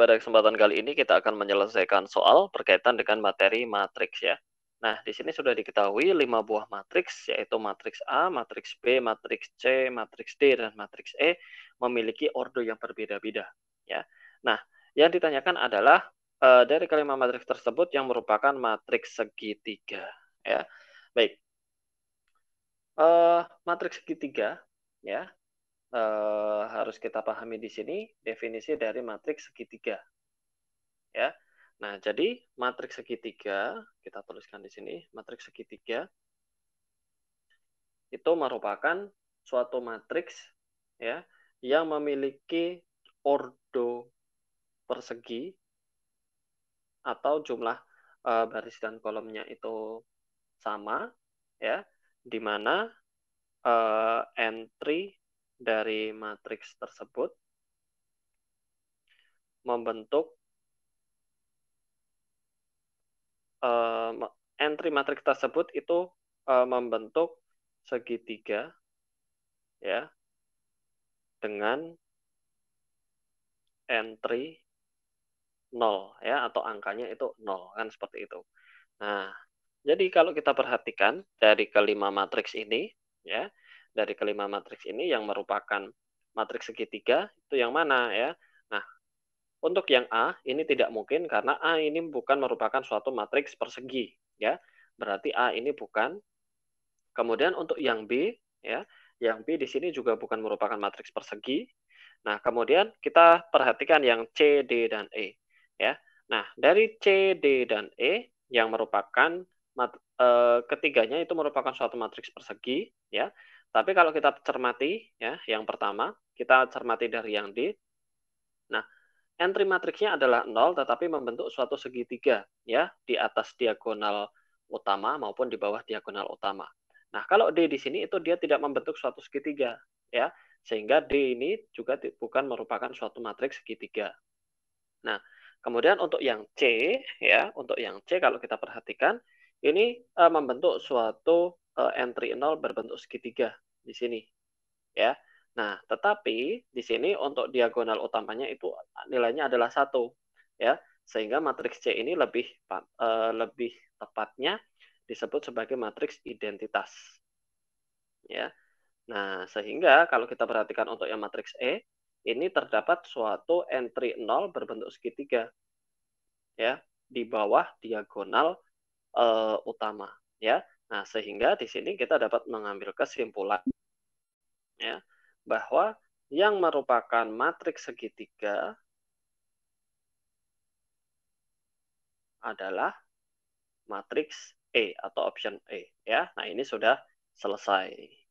pada kesempatan kali ini kita akan menyelesaikan soal berkaitan dengan materi matriks ya. Nah, di sini sudah diketahui lima buah matriks yaitu matriks A, matriks B, matriks C, matriks D dan matriks E memiliki ordo yang berbeda-beda ya. Nah, yang ditanyakan adalah e, dari kelima matriks tersebut yang merupakan matriks segitiga ya. Baik. E, matriks segitiga ya eh, harus kita pahami di sini definisi dari matriks segitiga. Ya. Nah, jadi matriks segitiga kita tuliskan di sini, matriks segitiga itu merupakan suatu matriks ya yang memiliki ordo persegi atau jumlah uh, baris dan kolomnya itu sama ya di mana uh, entry dari matriks tersebut membentuk uh, entry matriks tersebut itu uh, membentuk segitiga ya dengan entry 0 ya atau angkanya itu 0 kan seperti itu. Nah, jadi kalau kita perhatikan dari kelima matriks ini ya, dari kelima matriks ini yang merupakan matriks segitiga itu yang mana ya. Nah, untuk yang A ini tidak mungkin karena A ini bukan merupakan suatu matriks persegi ya. Berarti A ini bukan. Kemudian untuk yang B ya, yang B di sini juga bukan merupakan matriks persegi. Nah, kemudian kita perhatikan yang C, D dan E ya. Nah, dari C, D dan E yang merupakan mat, e, ketiganya itu merupakan suatu matriks persegi ya tapi kalau kita cermati, ya, yang pertama, kita cermati dari yang D. Nah, entry matriksnya adalah nol, tetapi membentuk suatu segitiga, ya, di atas diagonal utama maupun di bawah diagonal utama. Nah, kalau D di sini itu dia tidak membentuk suatu segitiga, ya, sehingga D ini juga bukan merupakan suatu matriks segitiga. Nah, kemudian untuk yang C, ya, untuk yang C kalau kita perhatikan, ini eh, membentuk suatu Eh, entry 0 berbentuk segitiga di sini ya. Nah, tetapi di sini untuk diagonal utamanya itu nilainya adalah satu ya. Sehingga matriks C ini lebih uh, lebih tepatnya disebut sebagai matriks identitas. Ya. Nah, sehingga kalau kita perhatikan untuk yang matriks E, ini terdapat suatu entry 0 berbentuk segitiga. Ya, di bawah diagonal uh, utama, ya. Nah, sehingga di sini kita dapat mengambil kesimpulan ya bahwa yang merupakan matriks segitiga adalah matriks E atau option E ya. Nah, ini sudah selesai.